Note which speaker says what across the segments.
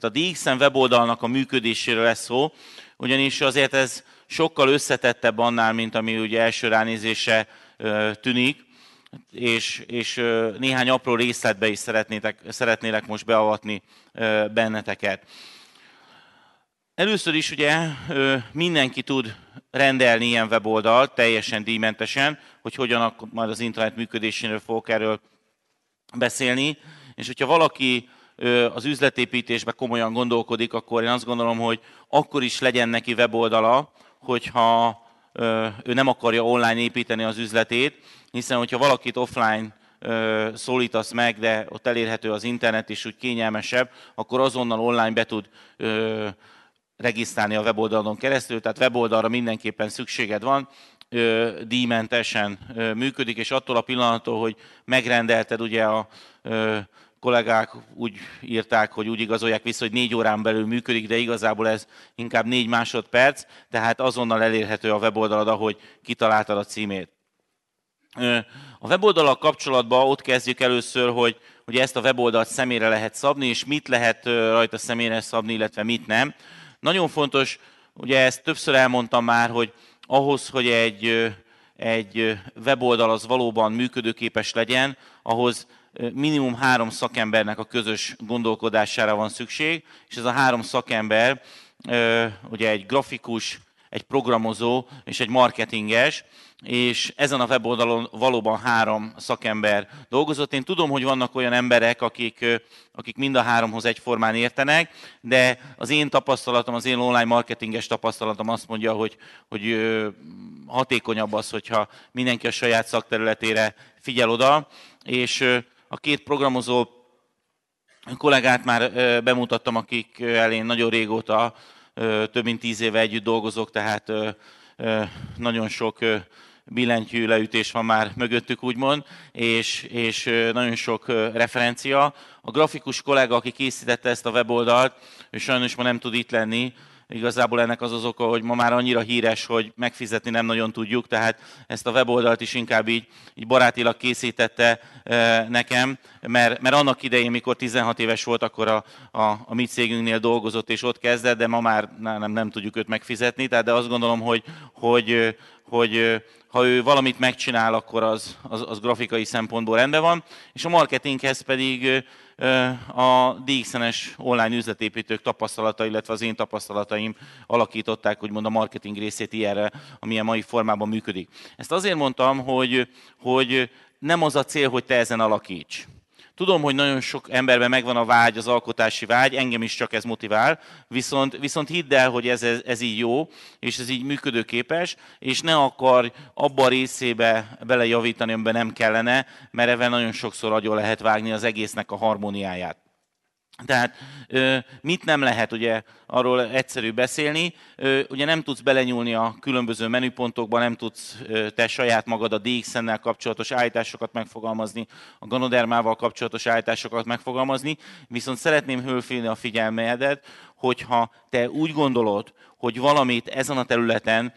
Speaker 1: Tehát a DXN weboldalnak a működéséről lesz szó, ugyanis azért ez sokkal összetettebb annál, mint ami ugye első ránézése tűnik, és, és néhány apró részletbe is szeretnétek, szeretnélek most beavatni benneteket. Először is ugye mindenki tud rendelni ilyen weboldalt teljesen díjmentesen, hogy hogyan akkor majd az internet működéséről fogok erről beszélni, és hogyha valaki az üzletépítésbe komolyan gondolkodik, akkor én azt gondolom, hogy akkor is legyen neki weboldala, hogyha ő nem akarja online építeni az üzletét, hiszen hogyha valakit offline szólítasz meg, de ott elérhető az internet is, úgy kényelmesebb, akkor azonnal online be tud regisztrálni a weboldalon keresztül, tehát weboldalra mindenképpen szükséged van, díjmentesen működik, és attól a pillanattól, hogy megrendelted ugye a kollégák úgy írták, hogy úgy igazolják vissza, hogy négy órán belül működik, de igazából ez inkább négy másodperc, tehát azonnal elérhető a weboldalad, ahogy kitaláltad a címét. A weboldalak kapcsolatban ott kezdjük először, hogy, hogy ezt a weboldalt személyre lehet szabni, és mit lehet rajta személyre szabni, illetve mit nem. Nagyon fontos, ugye ezt többször elmondtam már, hogy ahhoz, hogy egy, egy weboldal az valóban működőképes legyen, ahhoz minimum három szakembernek a közös gondolkodására van szükség, és ez a három szakember ugye egy grafikus, egy programozó és egy marketinges, és ezen a weboldalon valóban három szakember dolgozott. Én tudom, hogy vannak olyan emberek, akik, akik mind a háromhoz egyformán értenek, de az én tapasztalatom, az én online marketinges tapasztalatom azt mondja, hogy, hogy hatékonyabb az, hogyha mindenki a saját szakterületére figyel oda, és a két programozó kollégát már bemutattam, akik elén nagyon régóta, több mint tíz éve együtt dolgozok, tehát nagyon sok billentyű leütés van már mögöttük, úgymond, és, és nagyon sok referencia. A grafikus kollega, aki készítette ezt a weboldalt, ő sajnos ma nem tud itt lenni, Igazából ennek az az oka, hogy ma már annyira híres, hogy megfizetni nem nagyon tudjuk, tehát ezt a weboldalt is inkább így, így barátilag készítette e, nekem, mert, mert annak idején, mikor 16 éves volt, akkor a, a, a mi cégünknél dolgozott és ott kezdett, de ma már nem, nem tudjuk őt megfizetni, tehát de azt gondolom, hogy, hogy, hogy ha ő valamit megcsinál, akkor az, az, az grafikai szempontból rendben van, és a marketinghez pedig a DXN-es online üzletépítők tapasztalata, illetve az én tapasztalataim alakították, úgymond a marketing részét ilyenre, amilyen mai formában működik. Ezt azért mondtam, hogy, hogy nem az a cél, hogy te ezen alakíts Tudom, hogy nagyon sok emberben megvan a vágy, az alkotási vágy, engem is csak ez motivál, viszont, viszont hidd el, hogy ez, ez, ez így jó, és ez így működőképes, és ne akar abba a részébe belejavítani, amiben nem kellene, mert ebben nagyon sokszor agyon lehet vágni az egésznek a harmóniáját. Tehát mit nem lehet ugye arról egyszerű beszélni, ugye nem tudsz belenyúlni a különböző menüpontokba, nem tudsz te saját magad a DXN-nel kapcsolatos állításokat megfogalmazni, a ganodermával kapcsolatos állításokat megfogalmazni, viszont szeretném hölfélni a figyelmedet, hogyha te úgy gondolod, hogy valamit ezen a területen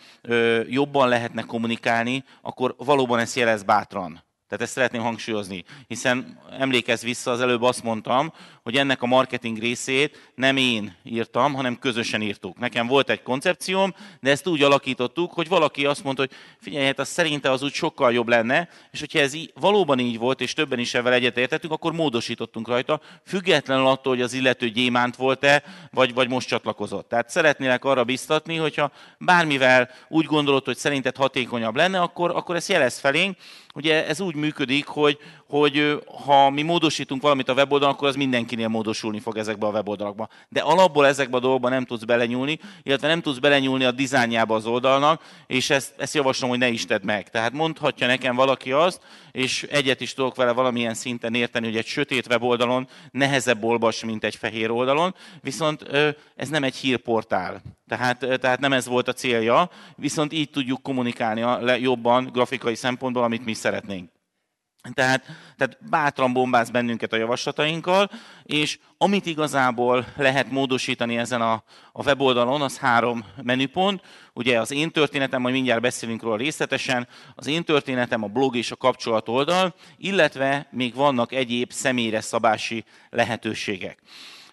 Speaker 1: jobban lehetne kommunikálni, akkor valóban ezt jelez bátran. Tehát ezt szeretném hangsúlyozni, hiszen emlékezz vissza, az előbb azt mondtam, hogy ennek a marketing részét nem én írtam, hanem közösen írtuk. Nekem volt egy koncepcióm, de ezt úgy alakítottuk, hogy valaki azt mondta, hogy figyelj, hát az szerinte az úgy sokkal jobb lenne, és hogyha ez í valóban így volt, és többen is ebben egyetértettünk, akkor módosítottunk rajta, függetlenül attól, hogy az illető gyémánt volt-e, vagy, vagy most csatlakozott. Tehát szeretnélek arra biztatni, hogyha bármivel úgy gondolod, hogy szerinted hatékonyabb lenne, akkor, akkor ezt jelez felénk. Ugye ez úgy működik, hogy, hogy ha mi módosítunk valamit a weboldalon, akkor az mindenkinél módosulni fog ezekbe a weboldalakba. De alapból ezekbe a dolgokba nem tudsz belenyúlni, illetve nem tudsz belenyúlni a dizájnjába az oldalnak, és ezt, ezt javaslom, hogy ne is tedd meg. Tehát mondhatja nekem valaki azt, és egyet is tudok vele valamilyen szinten érteni, hogy egy sötét weboldalon nehezebb olvas, mint egy fehér oldalon, viszont ez nem egy hírportál. Tehát, tehát nem ez volt a célja, viszont így tudjuk kommunikálni jobban grafikai szempontból, amit mi szeretnénk. Tehát, tehát bátran bombáz bennünket a javaslatainkkal, és amit igazából lehet módosítani ezen a, a weboldalon, az három menüpont. Ugye az én történetem, majd mindjárt beszélünk róla részletesen, az én történetem, a blog és a kapcsolat oldal, illetve még vannak egyéb személyre szabási lehetőségek.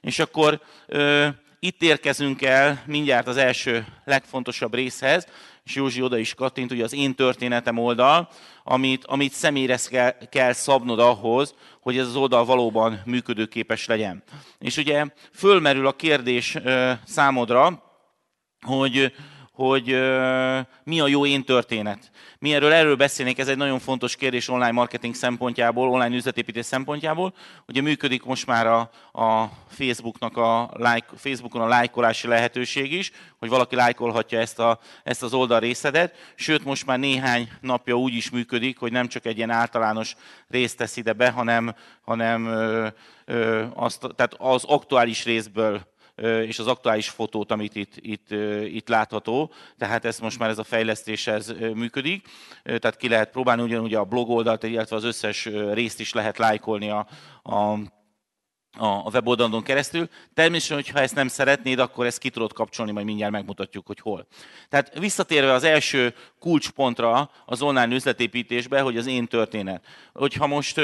Speaker 1: És akkor ö, itt érkezünk el mindjárt az első legfontosabb részhez, és Józsi oda is kattint, ugye az én történetem oldal, amit, amit személyre kell, kell szabnod ahhoz, hogy ez az oldal valóban működőképes legyen. És ugye fölmerül a kérdés ö, számodra, hogy hogy mi a jó én történet. Mi erről erről beszélnék, ez egy nagyon fontos kérdés online marketing szempontjából, online üzletépítés szempontjából. Ugye működik most már a, a Facebooknak a like, Facebookon a lájkolási lehetőség is, hogy valaki lájkolhatja ezt, a, ezt az oldal részedet, sőt most már néhány napja úgy is működik, hogy nem csak egy ilyen általános részt tesz ide be, hanem, hanem ö, ö, azt, tehát az aktuális részből és az aktuális fotót, amit itt, itt, itt látható. Tehát ez most már ez a fejlesztés ez működik. Tehát ki lehet próbálni ugyanúgy a blog oldalt, illetve az összes részt is lehet lájkolni a, a a weboldalon keresztül. Természetesen, hogyha ezt nem szeretnéd, akkor ezt ki tudod kapcsolni, majd mindjárt megmutatjuk, hogy hol. Tehát visszatérve az első kulcspontra az online üzletépítésbe, hogy az én történet. Hogyha most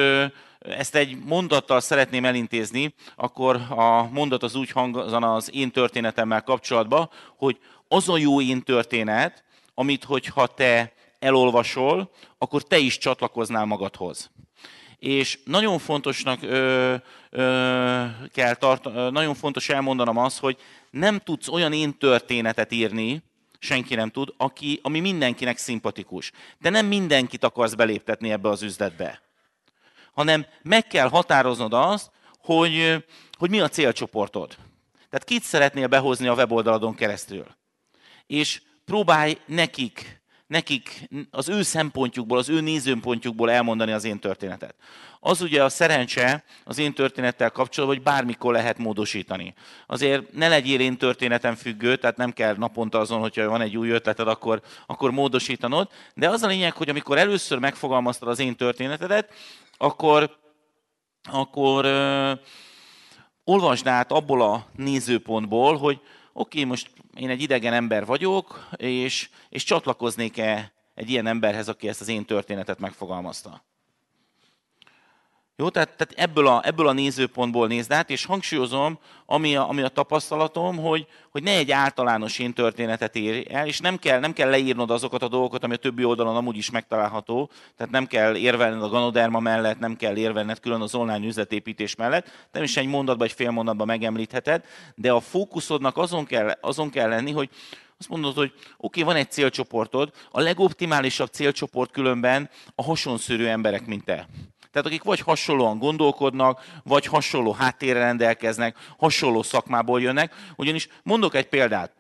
Speaker 1: ezt egy mondattal szeretném elintézni, akkor a mondat az úgy hangzan az én történetemmel kapcsolatban, hogy az a jó én történet, amit hogyha te elolvasol, akkor te is csatlakoznál magadhoz. És nagyon fontosnak ö, kell tart, Nagyon fontos elmondanom az, hogy nem tudsz olyan én történetet írni, senki nem tud, aki, ami mindenkinek szimpatikus. De nem mindenkit akarsz beléptetni ebbe az üzletbe. Hanem meg kell határoznod azt, hogy, hogy mi a célcsoportod. Tehát kit szeretnél behozni a weboldaladon keresztül. És próbálj nekik nekik az ő szempontjukból, az ő nézőpontjukból elmondani az én történetet. Az ugye a szerencse az én történettel kapcsolatban, hogy bármikor lehet módosítani. Azért ne legyél én történetem függő, tehát nem kell naponta azon, hogyha van egy új ötleted, akkor, akkor módosítanod, de az a lényeg, hogy amikor először megfogalmaztad az én történetedet, akkor, akkor ö, olvasd át abból a nézőpontból, hogy oké, most én egy idegen ember vagyok, és, és csatlakoznék-e egy ilyen emberhez, aki ezt az én történetet megfogalmazta. Jó, tehát, tehát ebből, a, ebből a nézőpontból nézd át, és hangsúlyozom, ami a, ami a tapasztalatom, hogy, hogy ne egy általános én történetet érj el, és nem kell, nem kell leírnod azokat a dolgokat, ami a többi oldalon amúgy is megtalálható, tehát nem kell érvelned a Ganoderma mellett, nem kell érvelned külön az online üzletépítés mellett, nem is egy mondatban, egy fél mondatban megemlítheted, de a fókuszodnak azon kell, azon kell lenni, hogy, azt mondod, hogy oké, okay, van egy célcsoportod, a legoptimálisabb célcsoport különben a hasonszörű emberek, mint te. Tehát akik vagy hasonlóan gondolkodnak, vagy hasonló háttérre rendelkeznek, hasonló szakmából jönnek. Ugyanis mondok egy példát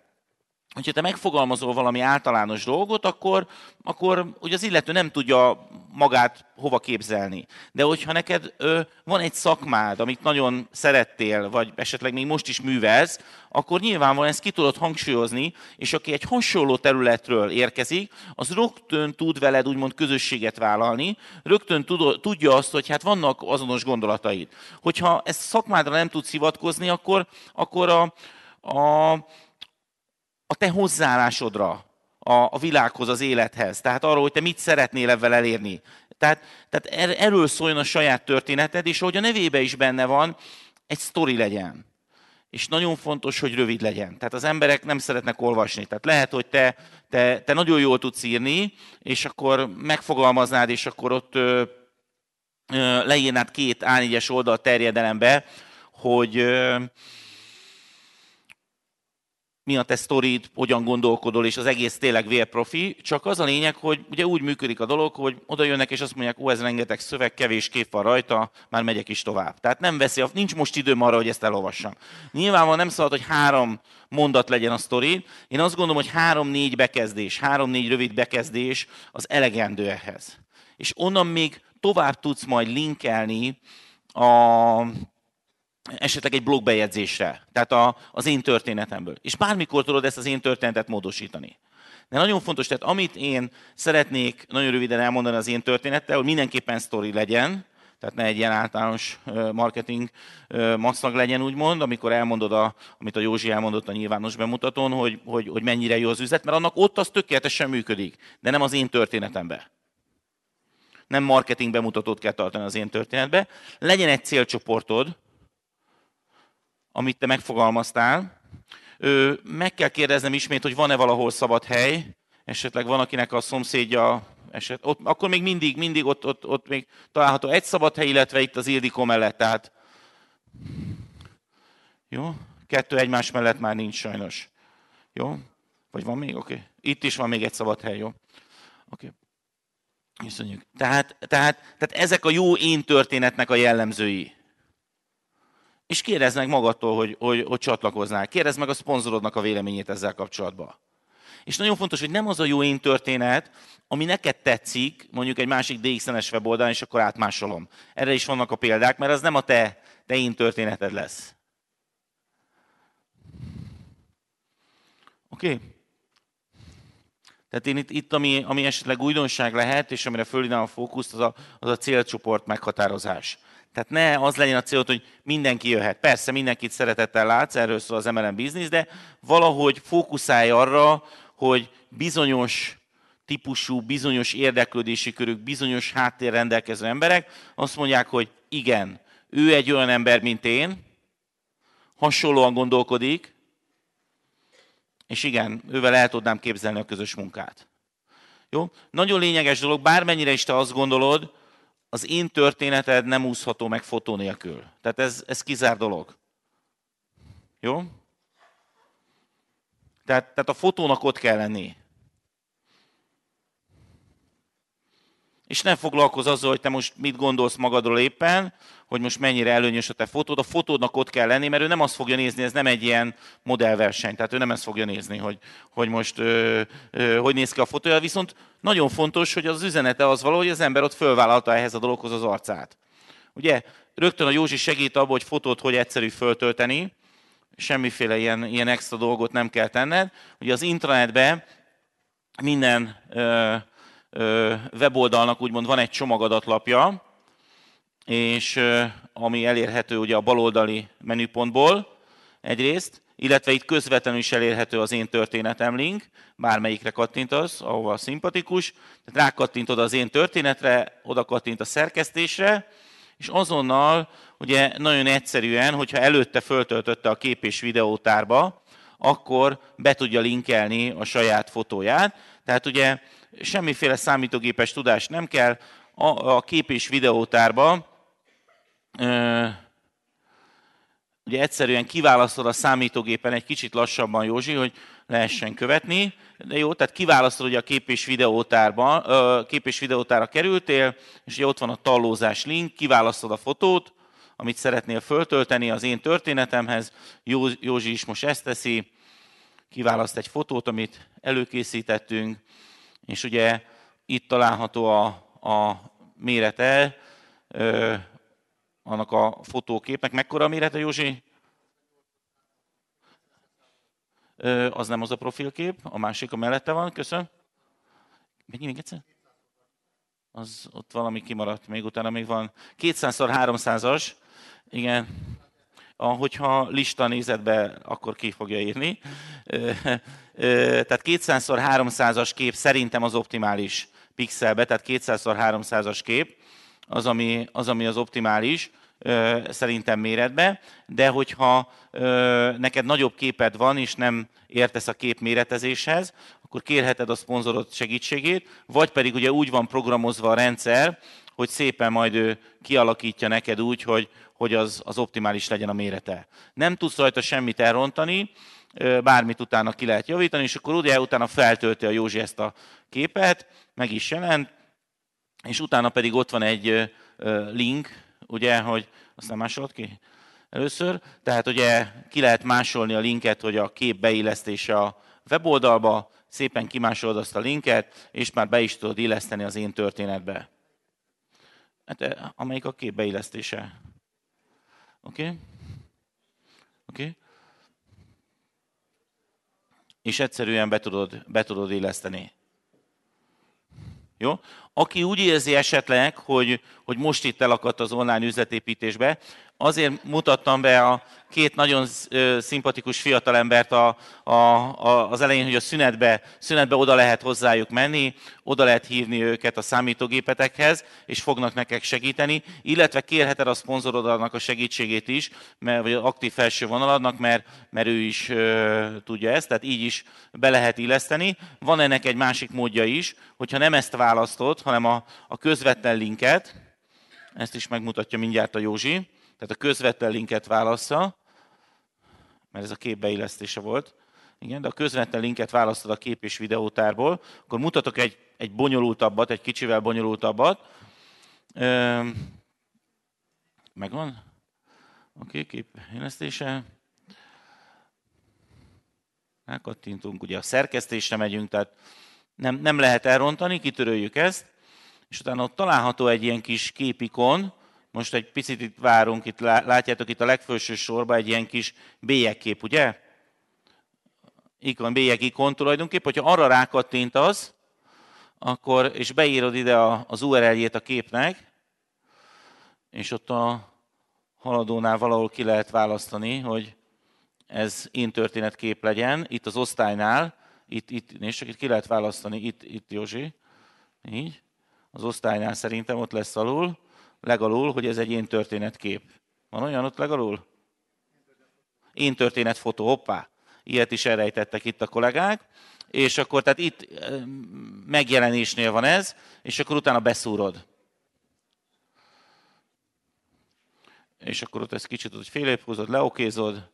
Speaker 1: hogyha te megfogalmazol valami általános dolgot, akkor, akkor ugye az illető nem tudja magát hova képzelni. De hogyha neked ö, van egy szakmád, amit nagyon szerettél, vagy esetleg még most is művelsz, akkor nyilvánvalóan ezt ki tudod hangsúlyozni, és aki egy hasonló területről érkezik, az rögtön tud veled úgymond közösséget vállalni, rögtön tud, tudja azt, hogy hát vannak azonos gondolataid. Hogyha ezt szakmádra nem tudsz hivatkozni, akkor, akkor a, a a te hozzáállásodra, a, a világhoz, az élethez. Tehát arról, hogy te mit szeretnél ebben elérni. Tehát, tehát er, erről szóljon a saját történeted, és hogy a nevébe is benne van, egy sztori legyen. És nagyon fontos, hogy rövid legyen. Tehát az emberek nem szeretnek olvasni. Tehát lehet, hogy te, te, te nagyon jól tudsz írni, és akkor megfogalmaznád, és akkor ott ö, ö, leírnád két A4-es oldal terjedelembe, hogy ö, mi a te sztorid, hogyan gondolkodol, és az egész tényleg vérprofi, csak az a lényeg, hogy ugye úgy működik a dolog, hogy oda jönnek és azt mondják, ó, ez rengeteg szöveg, kevés kép van rajta, már megyek is tovább. Tehát nem veszi, nincs most időm arra, hogy ezt elolvassam. Nyilvánvalóan nem szabad, hogy három mondat legyen a sztori. Én azt gondolom, hogy három-négy bekezdés, három-négy rövid bekezdés az elegendő ehhez. És onnan még tovább tudsz majd linkelni a esetleg egy blogbejegyzésre, tehát a, az én történetemből. És bármikor tudod ezt az én történetet módosítani. De nagyon fontos, tehát amit én szeretnék nagyon röviden elmondani az én történettel, hogy mindenképpen sztori legyen, tehát ne egy ilyen általános marketing masszag legyen, úgymond, amikor elmondod, a, amit a Józsi elmondott a nyilvános bemutatón, hogy, hogy, hogy mennyire jó az üzlet, mert annak ott az tökéletesen működik, de nem az én történetembe. Nem marketing bemutatót kell tartani az én történetbe. Legyen egy célcsoportod, amit te megfogalmaztál. Ö, meg kell kérdeznem ismét, hogy van-e valahol szabad hely, esetleg van, akinek a szomszédja eset, ott, akkor még mindig, mindig ott, ott, ott még található egy szabad hely, illetve itt az Ildikó mellett, tehát jó, kettő egymás mellett már nincs sajnos. Jó? Vagy van még? Oké. Okay. Itt is van még egy szabad hely, jó? Oké. Okay. Köszönjük. Tehát, tehát, tehát ezek a jó én történetnek a jellemzői és kérdezd meg magadtól, hogy, hogy, hogy csatlakoznál. Kérdezd meg a szponzorodnak a véleményét ezzel kapcsolatban. És nagyon fontos, hogy nem az a jó én történet, ami neked tetszik, mondjuk egy másik DXN-es weboldalon, és akkor átmásolom. Erre is vannak a példák, mert az nem a te, te én történeted lesz. Oké? Okay. Tehát én itt, itt ami, ami esetleg újdonság lehet, és amire fölidem a fókuszt, az a, az a célcsoport meghatározás. Tehát ne az legyen a célod, hogy mindenki jöhet. Persze mindenkit szeretettel látsz, erről szól az MLM biznisz, de valahogy fókuszálj arra, hogy bizonyos típusú, bizonyos érdeklődési körük, bizonyos háttér rendelkező emberek azt mondják, hogy igen, ő egy olyan ember, mint én, hasonlóan gondolkodik, és igen, ővel el tudnám képzelni a közös munkát. Jó? Nagyon lényeges dolog, bármennyire is te azt gondolod, az én történeted nem úszható meg fotó nélkül. Tehát ez, ez kizár dolog. Jó? Tehát, tehát a fotónak ott kell lenni. és nem foglalkoz azzal, hogy te most mit gondolsz magadról éppen, hogy most mennyire előnyös a te fotód. A fotódnak ott kell lenni, mert ő nem azt fogja nézni, ez nem egy ilyen modellverseny, tehát ő nem ezt fogja nézni, hogy, hogy most ö, ö, hogy néz ki a fotója, viszont nagyon fontos, hogy az üzenete az hogy az ember ott fölvállalta ehhez a dologhoz az arcát. Ugye rögtön a Józsi segít abban, hogy fotót hogy egyszerű föltölteni, semmiféle ilyen, ilyen extra dolgot nem kell tenned. Ugye az intranetbe minden ö, weboldalnak úgymond van egy csomagadatlapja, és ami elérhető ugye a baloldali menüpontból egyrészt, illetve itt közvetlenül is elérhető az én történetem link, bármelyikre kattintasz, ahova szimpatikus, tehát rákattintod az én történetre, oda kattint a szerkesztésre, és azonnal ugye nagyon egyszerűen, hogyha előtte föltöltötte a kép és videótárba, akkor be tudja linkelni a saját fotóját. Tehát ugye semmiféle számítógépes tudás nem kell, a, a kép és videótárba ö, ugye egyszerűen kiválasztod a számítógépen egy kicsit lassabban, Józsi, hogy lehessen követni, de jó, tehát kiválasztod, hogy a kép és, videótárban ö, kép és videótára kerültél, és ugye ott van a tallózás link, kiválasztod a fotót, amit szeretnél föltölteni az én történetemhez. Jó, Józsi is most ezt teszi, kiválaszt egy fotót, amit előkészítettünk, és ugye itt található a, a mérete ö, annak a fotóképnek. Mekkora a mérete, Józsi? Ö, az nem az a profilkép, a másik a mellette van, köszönöm. Mennyi még egyszer? Az ott valami kimaradt, még utána még van. 200x300-as, igen ahogyha ah, lista nézetbe, akkor ki fogja írni. tehát 200x 300-as kép szerintem az optimális pixelbe, tehát 200x 300-as kép az, ami az, ami az optimális szerintem méretbe, de hogyha neked nagyobb képed van, és nem értesz a kép méretezéshez, akkor kérheted a szponzorod segítségét, vagy pedig ugye úgy van programozva a rendszer, hogy szépen majd ő kialakítja neked úgy, hogy, hogy az, az optimális legyen a mérete. Nem tudsz rajta semmit elrontani, bármit utána ki lehet javítani, és akkor ugye utána feltölti a Józsi ezt a képet, meg is jelent, és utána pedig ott van egy link, ugye, hogy azt nem másolod ki először, tehát ugye ki lehet másolni a linket, hogy a kép beillesztése a weboldalba, szépen kimásolod azt a linket, és már be is tudod illeszteni az én történetbe. Hát, e, amelyik a kép beillesztése Oké? Oké? És egyszerűen be tudod, be tudod illeszteni. Jó? Aki úgy érzi esetleg, hogy, hogy most itt elakadt az online üzletépítésbe, azért mutattam be a két nagyon szimpatikus fiatalembert a, a, a, az elején, hogy a szünetbe, szünetbe oda lehet hozzájuk menni, oda lehet hívni őket a számítógépetekhez, és fognak nekek segíteni, illetve kérheted a szponzorodnak a segítségét is, mert, vagy az aktív felső vonaladnak, mert, mert ő is ö, tudja ezt, tehát így is be lehet illeszteni. Van ennek egy másik módja is, hogyha nem ezt választod, hanem a, a közvetlen linket, ezt is megmutatja mindjárt a Józsi, tehát a közvetlen linket válassza, mert ez a kép beillesztése volt, igen, de a közvetlen linket választod a kép és videótárból, akkor mutatok egy, egy bonyolultabbat, egy kicsivel bonyolultabbat. Ö, megvan? Oké, okay, kép illesztése. Elkattintunk, ugye a szerkesztésre megyünk, tehát nem, nem lehet elrontani, kitöröljük ezt, és utána ott található egy ilyen kis képikon, most egy picit itt várunk, itt látjátok itt a legfőső sorban egy ilyen kis bélyegkép, ugye? Ikon, bélyeg ikon tulajdonképp, hogyha arra rákattint az, akkor, és beírod ide az URL-jét a képnek, és ott a haladónál valahol ki lehet választani, hogy ez én történetkép legyen, itt az osztálynál, itt, itt, nézd csak, itt ki lehet választani, itt, itt Józsi, így, az osztálynál szerintem ott lesz alul, legalul, hogy ez egy én történetkép. Van olyan ott legalul? Én történetfotó, hoppá! Ilyet is elrejtettek itt a kollégák. És akkor, tehát itt megjelenésnél van ez, és akkor utána beszúrod. És akkor ott ezt kicsit hogy félébb húzod, leokézod,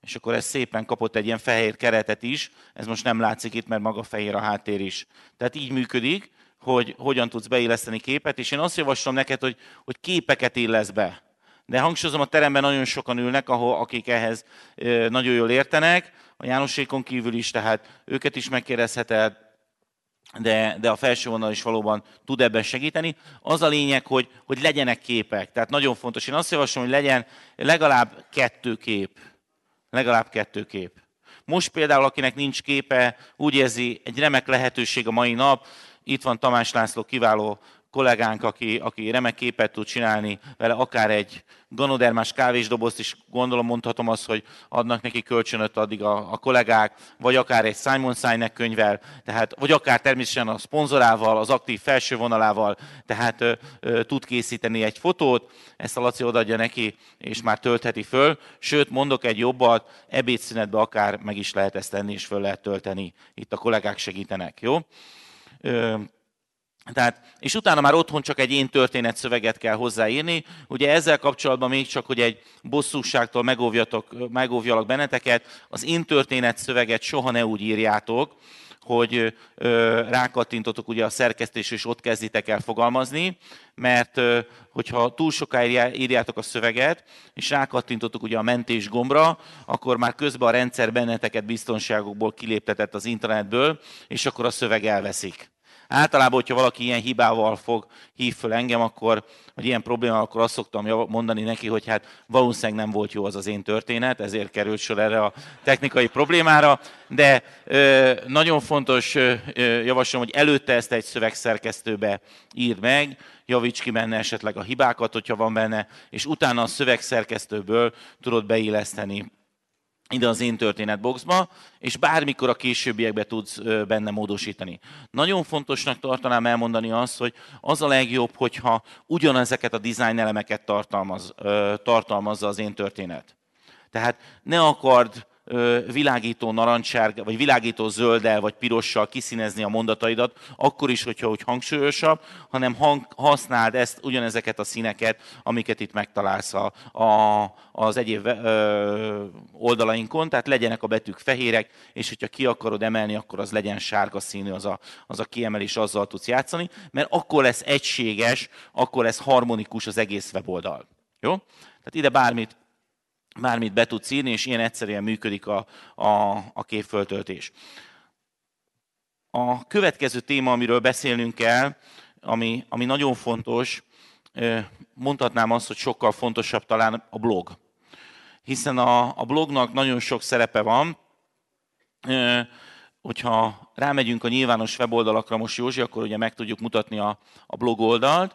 Speaker 1: és akkor ez szépen kapott egy ilyen fehér keretet is, ez most nem látszik itt, mert maga fehér a háttér is. Tehát így működik, hogy hogyan tudsz beilleszteni képet, és én azt javaslom neked, hogy, hogy képeket illesz be. De hangsúlyozom, a teremben nagyon sokan ülnek, ahol, akik ehhez nagyon jól értenek, a Jánosékon kívül is, tehát őket is megkérdezheted, de, de a felső vonal is valóban tud ebben segíteni. Az a lényeg, hogy, hogy legyenek képek. Tehát nagyon fontos. Én azt javaslom, hogy legyen legalább kettő kép. Legalább kettő kép. Most például, akinek nincs képe, úgy érzi, egy remek lehetőség a mai nap, itt van Tamás László kiváló kollégánk, aki, aki remek képet tud csinálni vele, akár egy ganodermás kávésdobozt is gondolom mondhatom azt, hogy adnak neki kölcsönöt addig a, a kollégák, vagy akár egy Simon Sinek könyvvel, tehát, vagy akár természetesen a szponzorával, az aktív felső vonalával, tehát ö, ö, tud készíteni egy fotót, ezt a Laci odaadja neki, és már töltheti föl, sőt mondok egy jobbat, ebédszünetbe akár meg is lehet ezt tenni, és föl lehet tölteni, itt a kollégák segítenek, jó? Tehát, és utána már otthon csak egy én történet szöveget kell hozzáírni. Ugye ezzel kapcsolatban még csak, hogy egy bosszúságtól megóvjatok, megóvjalak benneteket, az én történet szöveget soha ne úgy írjátok, hogy rákattintotok ugye a szerkesztés, és ott kezditek el fogalmazni, mert hogyha túl sokáig írjátok a szöveget, és rákattintotok ugye a mentés gombra, akkor már közben a rendszer benneteket biztonságokból kiléptetett az internetből, és akkor a szöveg elveszik. Általában, hogyha valaki ilyen hibával fog, hív föl engem, akkor, vagy ilyen problémával, akkor azt szoktam mondani neki, hogy hát valószínűleg nem volt jó az az én történet, ezért került sor erre a technikai problémára, de ö, nagyon fontos, ö, javaslom, hogy előtte ezt egy szövegszerkesztőbe írd meg, javíts ki benne esetleg a hibákat, hogyha van benne, és utána a szövegszerkesztőből tudod beilleszteni ide az én történetboxba, és bármikor a későbbiekbe tudsz benne módosítani. Nagyon fontosnak tartanám elmondani azt, hogy az a legjobb, hogyha ugyanezeket a design elemeket tartalmaz, tartalmazza az én történet. Tehát ne akard világító narancsárga, vagy világító zölddel, vagy pirossal kiszínezni a mondataidat, akkor is, hogyha úgy hangsúlyosabb, hanem hang, használd ezt, ugyanezeket a színeket, amiket itt megtalálsz a, a, az egyéb ö, oldalainkon, tehát legyenek a betűk fehérek, és hogyha ki akarod emelni, akkor az legyen sárga színű az a, az a kiemelés, azzal tudsz játszani, mert akkor lesz egységes, akkor lesz harmonikus az egész weboldal. Jó? Tehát ide bármit bármit be tudsz írni, és ilyen egyszerűen működik a, a, a képföltöltés. A következő téma, amiről beszélnünk kell, ami, ami nagyon fontos, mondhatnám azt, hogy sokkal fontosabb talán a blog. Hiszen a, a blognak nagyon sok szerepe van. Hogyha rámegyünk a nyilvános weboldalakra most, Józsi, akkor ugye meg tudjuk mutatni a, a blog oldalt,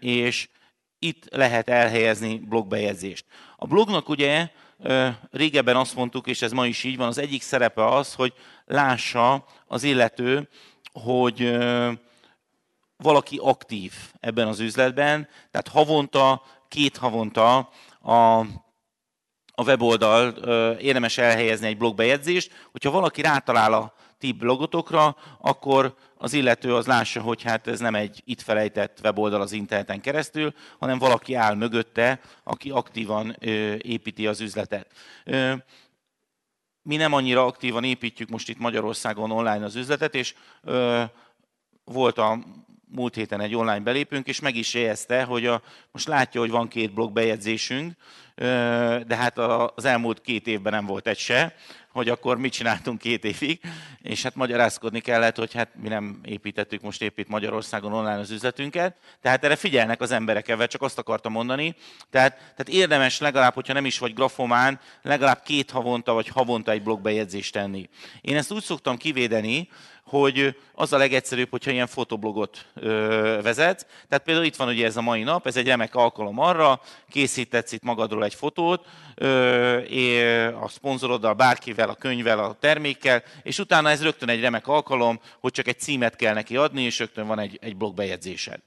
Speaker 1: és itt lehet elhelyezni blogbejegyzést. A blognak ugye régebben azt mondtuk, és ez ma is így van, az egyik szerepe az, hogy lássa az illető, hogy valaki aktív ebben az üzletben, tehát havonta, két havonta a a weboldal érdemes elhelyezni egy blogbejegyzést, hogyha valaki rátalál a ti blogotokra, akkor az illető az lássa, hogy hát ez nem egy itt felejtett weboldal az interneten keresztül, hanem valaki áll mögötte, aki aktívan építi az üzletet. mi nem annyira aktívan építjük most itt Magyarországon online az üzletet, és volt a múlt héten egy online belépünk, és meg is jegyezte, hogy a, most látja, hogy van két blog bejegyzésünk, de hát az elmúlt két évben nem volt egy se, hogy akkor mit csináltunk két évig, és hát magyarázkodni kellett, hogy hát mi nem építettük most épít Magyarországon online az üzletünket, tehát erre figyelnek az emberek ebben, csak azt akartam mondani, tehát, tehát érdemes legalább, hogyha nem is vagy grafomán, legalább két havonta vagy havonta egy blogbejegyzést tenni. Én ezt úgy szoktam kivédeni, hogy az a legegyszerűbb, hogyha ilyen fotoblogot vezet. Tehát például itt van ugye ez a mai nap, ez egy remek alkalom arra, készítetsz itt magadról egy fotót, a szponzoroddal, bárkivel, a könyvvel, a termékkel, és utána ez rögtön egy remek alkalom, hogy csak egy címet kell neki adni, és rögtön van egy, egy bejegyzésed.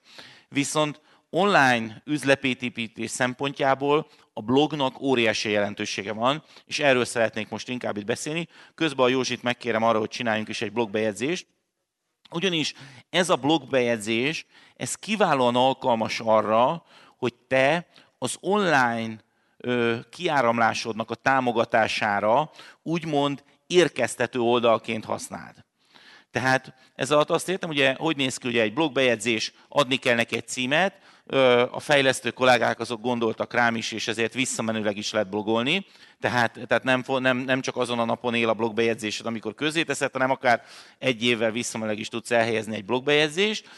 Speaker 1: Viszont online üzletépítés szempontjából a blognak óriási jelentősége van, és erről szeretnék most inkább itt beszélni. Közben a Józsit megkérem arra, hogy csináljunk is egy blogbejegyzést. Ugyanis ez a blogbejegyzés, ez kiválóan alkalmas arra, hogy te az online ö, kiáramlásodnak a támogatására úgymond érkeztető oldalként használd. Tehát ez alatt azt értem, ugye, hogy néz ki ugye egy blogbejegyzés, adni kell neki egy címet, a fejlesztő kollégák azok gondoltak rám is, és ezért visszamenőleg is lehet blogolni. Tehát, tehát nem, nem, nem csak azon a napon él a blogbejegyzésed, amikor teszed, hanem akár egy évvel visszamenőleg is tudsz elhelyezni egy blogbejegyzést.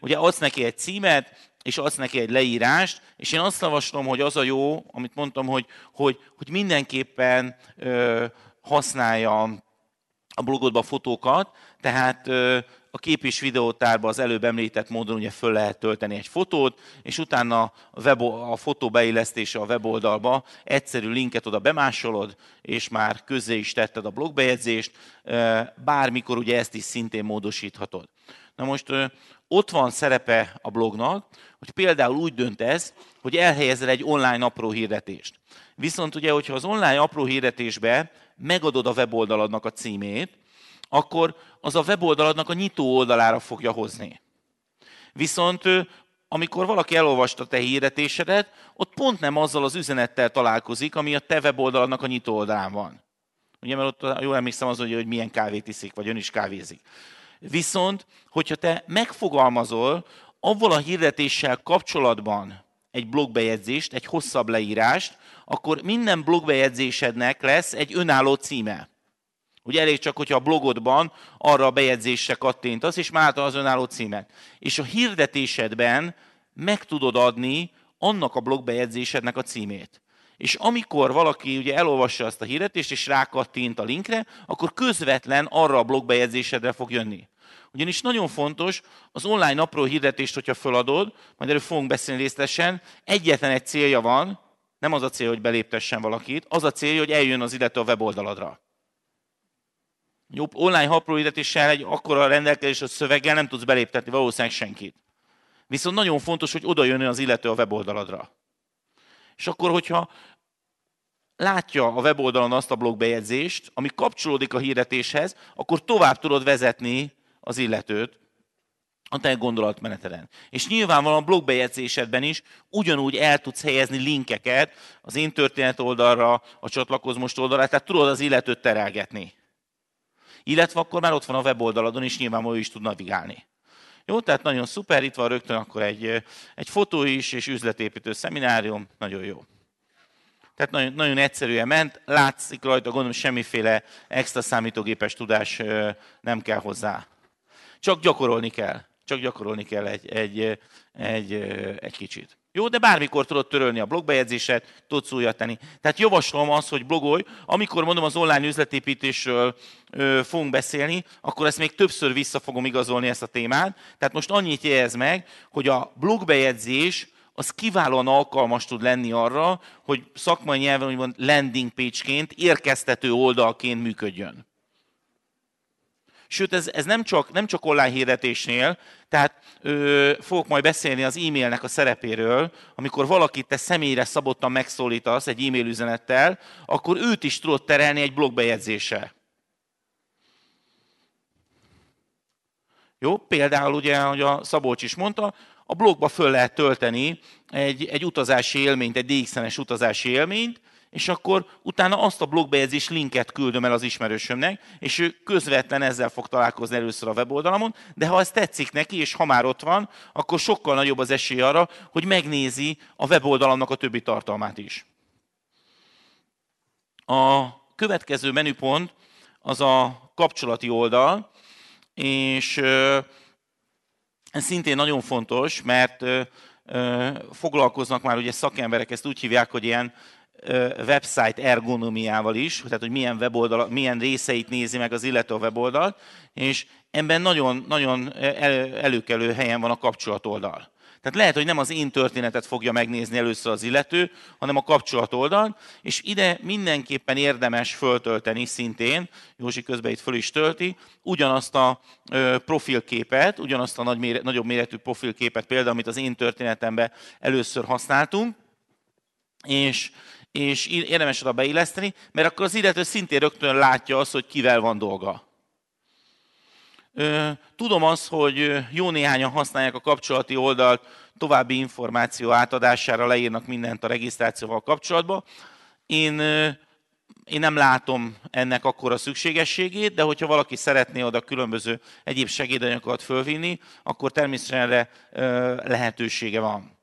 Speaker 1: Ugye adsz neki egy címet, és adsz neki egy leírást, és én azt javaslom, hogy az a jó, amit mondtam, hogy, hogy, hogy mindenképpen használja a blogodba fotókat, tehát a kép és videótárba az előbb említett módon ugye föl lehet tölteni egy fotót, és utána a, web, a fotó beillesztése a weboldalba, egyszerű linket oda bemásolod, és már közzé is tetted a blogbejegyzést, bármikor ugye ezt is szintén módosíthatod. Na most ott van szerepe a blognak, hogy például úgy döntesz, hogy elhelyezel egy online apró hirdetést. Viszont ugye, hogyha az online apró hirdetésbe megadod a weboldaladnak a címét, akkor az a weboldaladnak a nyitó oldalára fogja hozni. Viszont amikor valaki elolvasta te hirdetésedet, ott pont nem azzal az üzenettel találkozik, ami a te weboldaladnak a nyitó oldalán van. Ugye, mert ott jól emlékszem az, hogy, hogy milyen kávét iszik, vagy ön is kávézik. Viszont, hogyha te megfogalmazol avval a hirdetéssel kapcsolatban egy blogbejegyzést, egy hosszabb leírást, akkor minden blogbejegyzésednek lesz egy önálló címe. Ugye elég csak, hogyha a blogodban arra a bejegyzésre kattintasz, és már az önálló címet. És a hirdetésedben meg tudod adni annak a blogbejegyzésednek a címét. És amikor valaki ugye elolvassa azt a hirdetést, és rákattint a linkre, akkor közvetlen arra a blogbejegyzésedre fog jönni. Ugyanis nagyon fontos, az online apró hirdetést, hogyha föladod, majd erről fogunk beszélni részletesen, egyetlen egy célja van, nem az a cél, hogy beléptessen valakit, az a célja, hogy eljön az illető a weboldaladra. Jó, online haprólitetéssel egy akkora rendelkezés a szöveggel nem tudsz beléptetni valószínűleg senkit. Viszont nagyon fontos, hogy oda jön az illető a weboldaladra. És akkor, hogyha látja a weboldalon azt a blogbejegyzést, ami kapcsolódik a hirdetéshez, akkor tovább tudod vezetni az illetőt a te gondolatmeneteden. És nyilvánvalóan blogbejegyzésedben is ugyanúgy el tudsz helyezni linkeket az én történet oldalra, a csatlakozmost oldalra, tehát tudod az illetőt terelgetni illetve akkor már ott van a weboldaladon, és nyilván ő is tud navigálni. Jó, tehát nagyon szuper, itt van rögtön akkor egy, egy fotó is, és üzletépítő szeminárium, nagyon jó. Tehát nagyon, nagyon egyszerűen ment, látszik rajta, gondolom semmiféle extra számítógépes tudás nem kell hozzá. Csak gyakorolni kell, csak gyakorolni kell egy, egy, egy, egy kicsit. Jó, de bármikor tudod törölni a blogbejegyzéset, tudsz újat tenni. Tehát javaslom azt, hogy blogolj. Amikor mondom az online üzletépítésről ö, fogunk beszélni, akkor ezt még többször vissza fogom igazolni ezt a témát. Tehát most annyit jegyez meg, hogy a blogbejegyzés az kiválóan alkalmas tud lenni arra, hogy szakmai nyelven úgymond landing page-ként, érkeztető oldalként működjön. Sőt, ez, ez nem, csak, nem csak online hirdetésnél, tehát ö, fogok majd beszélni az e-mailnek a szerepéről, amikor valakit te személyre szabottan megszólítasz egy e-mail üzenettel, akkor őt is tudod terelni egy blogbejegyzéssel. Jó, például ugye, ahogy a Szabolcs is mondta, a blogba föl lehet tölteni egy, egy utazási élményt, egy DXN-es utazási élményt, és akkor utána azt a blogbejegyzés linket küldöm el az ismerősömnek, és ő közvetlen ezzel fog találkozni először a weboldalamon, de ha ez tetszik neki, és ha már ott van, akkor sokkal nagyobb az esély arra, hogy megnézi a weboldalamnak a többi tartalmát is. A következő menüpont az a kapcsolati oldal, és ez szintén nagyon fontos, mert foglalkoznak már ugye szakemberek, ezt úgy hívják, hogy ilyen website ergonomiával is, tehát hogy milyen, weboldala, milyen részeit nézi meg az illető a weboldal, és ebben nagyon, nagyon előkelő helyen van a kapcsolatoldal. Tehát lehet, hogy nem az én történetet fogja megnézni először az illető, hanem a kapcsolatoldal, és ide mindenképpen érdemes föltölteni szintén, Józsi közben itt föl is tölti, ugyanazt a profilképet, ugyanazt a nagy, nagyobb méretű profilképet például, amit az én történetemben először használtunk, és és érdemes oda beilleszteni, mert akkor az illető szintén rögtön látja azt, hogy kivel van dolga. Tudom azt, hogy jó néhányan használják a kapcsolati oldalt, további információ átadására leírnak mindent a regisztrációval kapcsolatban. Én, én nem látom ennek akkora szükségességét, de hogyha valaki szeretné oda különböző egyéb segédanyagokat fölvinni, akkor természetesen erre lehetősége van.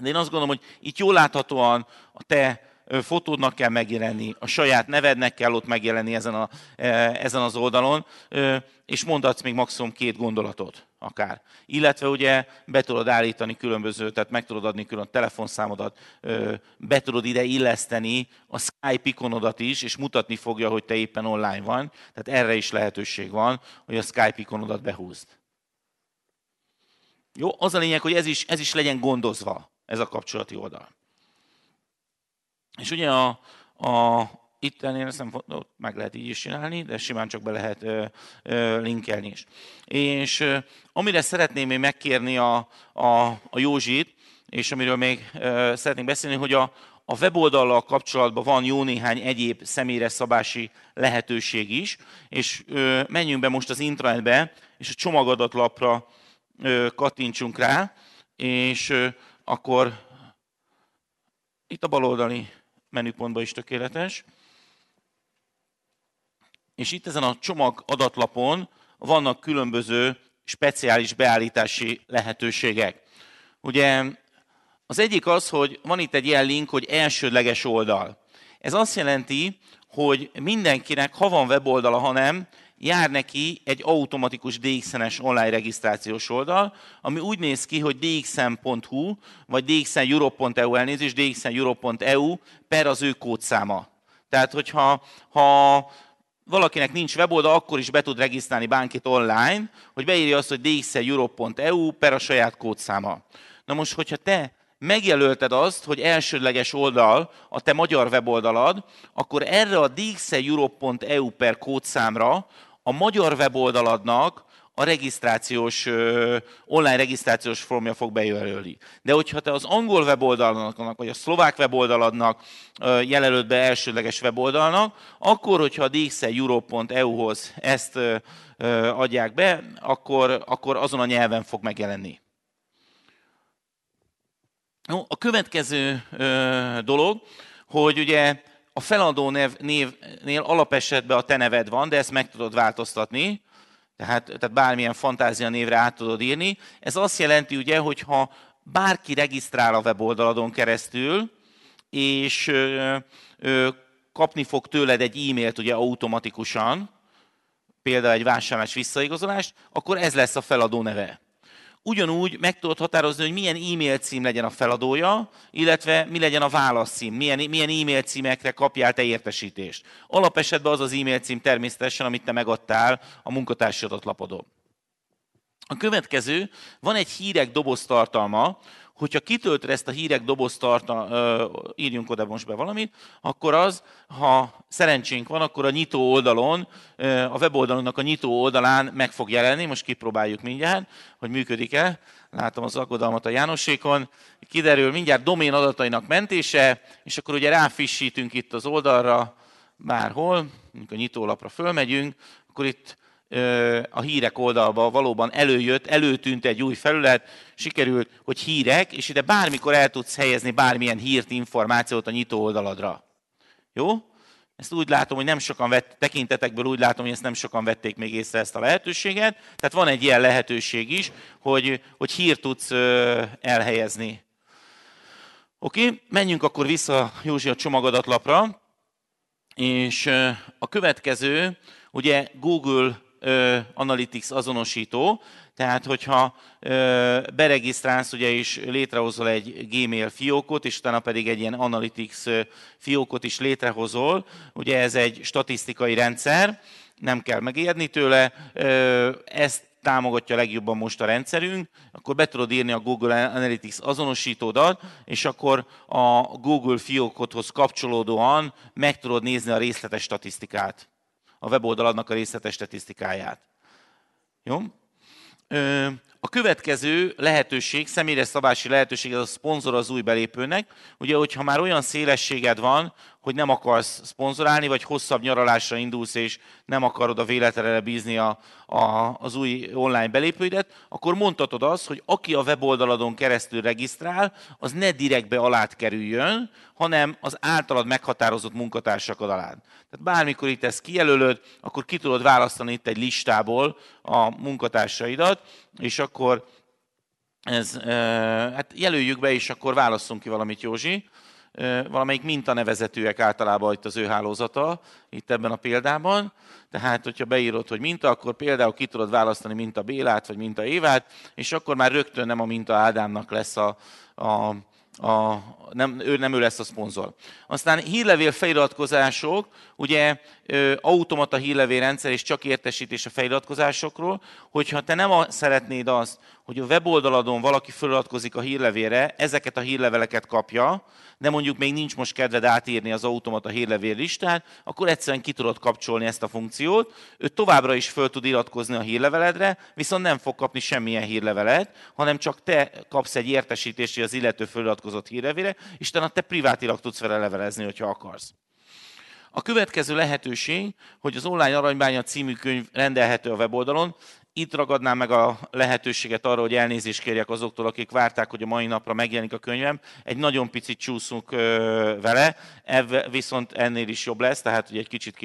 Speaker 1: De én azt gondolom, hogy itt jól láthatóan a te fotódnak kell megjelenni, a saját nevednek kell ott megjelenni ezen, a, e, ezen az oldalon, és mondhatsz még maximum két gondolatot akár. Illetve ugye be tudod állítani különböző, tehát meg tudod adni külön telefonszámodat, be tudod ide illeszteni a Skype ikonodat is, és mutatni fogja, hogy te éppen online van. Tehát erre is lehetőség van, hogy a Skype ikonodat behúzd. Jó, az a lényeg, hogy ez is, ez is legyen gondozva ez a kapcsolati oldal. És ugye a, a itt ennél ezt nem ott meg lehet így is csinálni, de simán csak be lehet ö, ö, linkelni is. És ö, amire szeretném én megkérni a, a, a Józsit, és amiről még ö, szeretnék beszélni, hogy a, a weboldallal kapcsolatban van jó néhány egyéb személyre szabási lehetőség is, és ö, menjünk be most az intranetbe, és a csomagadatlapra ö, kattintsunk rá, és ö, akkor itt a baloldali menüpontban is tökéletes. És itt ezen a csomag adatlapon vannak különböző speciális beállítási lehetőségek. Ugye az egyik az, hogy van itt egy ilyen link, hogy elsődleges oldal. Ez azt jelenti, hogy mindenkinek, ha van weboldala, ha nem, jár neki egy automatikus DXN-es online regisztrációs oldal, ami úgy néz ki, hogy dxn.hu vagy dxneurope.eu elnézés, dxneurope.eu per az ő kódszáma. Tehát, hogyha ha valakinek nincs weboldal, akkor is be tud regisztrálni bánkit online, hogy beírja azt, hogy dxneurope.eu per a saját kódszáma. Na most, hogyha te megjelölted azt, hogy elsődleges oldal a te magyar weboldalad, akkor erre a dxeurope.eu per kódszámra a magyar weboldaladnak a regisztrációs, online regisztrációs formja fog bejelölni. De hogyha te az angol weboldalnak, vagy a szlovák weboldaladnak jelölöd be elsődleges weboldalnak, akkor, hogyha a dxeurope.eu-hoz ezt adják be, akkor, akkor azon a nyelven fog megjelenni. Jó, a következő ö, dolog, hogy ugye a feladó nev, névnél alapesetben a te neved van, de ezt meg tudod változtatni, tehát, tehát bármilyen fantázia névre át tudod írni. Ez azt jelenti ugye, hogy ha bárki regisztrál a weboldaladon keresztül, és ö, ö, kapni fog tőled egy e-mailt ugye automatikusan, például egy vásárlás visszaigazolást, akkor ez lesz a feladó neve ugyanúgy meg tudod határozni, hogy milyen e-mail cím legyen a feladója, illetve mi legyen a válaszcím, milyen, milyen e-mail címekre kapjál te értesítést. Alapesetben az az e-mail cím természetesen, amit te megadtál a munkatársadat lapodon. A következő, van egy hírek doboz tartalma, hogyha kitöltre ezt a hírek dobozt tart, írjunk oda most be valamit, akkor az, ha szerencsénk van, akkor a nyitó oldalon, a weboldalunknak a nyitó oldalán meg fog jelenni, most kipróbáljuk mindjárt, hogy működik-e. Látom az aggodalmat a Jánosékon. Kiderül mindjárt domén adatainak mentése, és akkor ugye ráfissítünk itt az oldalra, bárhol, amikor a nyitólapra fölmegyünk, akkor itt a hírek oldalba valóban előjött, előtűnt egy új felület, sikerült, hogy hírek, és ide bármikor el tudsz helyezni bármilyen hírt, információt a nyitó oldaladra. Jó? Ezt úgy látom, hogy nem sokan vett, tekintetekből úgy látom, hogy ezt nem sokan vették még észre ezt a lehetőséget. Tehát van egy ilyen lehetőség is, hogy, hogy hírt tudsz elhelyezni. Oké, okay, menjünk akkor vissza, Józsi, a csomagadatlapra. És a következő, ugye Google Analytics azonosító, tehát hogyha beregisztrálsz, ugye is létrehozol egy Gmail fiókot, és utána pedig egy ilyen Analytics fiókot is létrehozol, ugye ez egy statisztikai rendszer, nem kell megijedni tőle, ezt támogatja legjobban most a rendszerünk, akkor be tudod írni a Google Analytics azonosítódat, és akkor a Google fiókodhoz kapcsolódóan meg tudod nézni a részletes statisztikát a weboldaladnak a részletes statisztikáját. Jó? A következő lehetőség, személyre szabási lehetőség, ez a szponzor az új belépőnek. Ugye, hogyha már olyan szélességed van, hogy nem akarsz szponzorálni, vagy hosszabb nyaralásra indulsz, és nem akarod a véletlenre bízni a, a, az új online belépőidet, akkor mondhatod azt, hogy aki a weboldaladon keresztül regisztrál, az ne direktbe alát kerüljön, hanem az általad meghatározott munkatársakod alá. Tehát bármikor itt ezt kijelölöd, akkor ki tudod választani itt egy listából a munkatársaidat, és akkor ez, hát jelöljük be, és akkor válaszunk ki valamit, Józsi valamelyik mintanevezetőek általában itt az ő hálózata, itt ebben a példában. Tehát, hogyha beírod, hogy minta, akkor például ki tudod választani minta Bélát, vagy minta Évát, és akkor már rögtön nem a minta Ádámnak lesz a, a, a nem, ő nem ő lesz a szponzor. Aztán hírlevél feliratkozások, ugye automata rendszer és csak értesítés a feliratkozásokról, hogyha te nem szeretnéd azt, hogy a weboldaladon valaki feliratkozik a hírlevére, ezeket a hírleveleket kapja, de mondjuk még nincs most kedved átírni az automata hírlevél listát, akkor egyszerűen ki tudod kapcsolni ezt a funkciót, ő továbbra is föl tud iratkozni a hírleveledre, viszont nem fog kapni semmilyen hírlevelet, hanem csak te kapsz egy értesítést az illető feliratkozott hírlevére, és te privát tudsz vele levelezni, hogyha akarsz. A következő lehetőség, hogy az online aranybánya című könyv rendelhető a weboldalon. Itt ragadnám meg a lehetőséget arra, hogy elnézést kérjek azoktól, akik várták, hogy a mai napra megjelenik a könyvem. Egy nagyon picit csúszunk vele, viszont ennél is jobb lesz, tehát hogy egy kicsit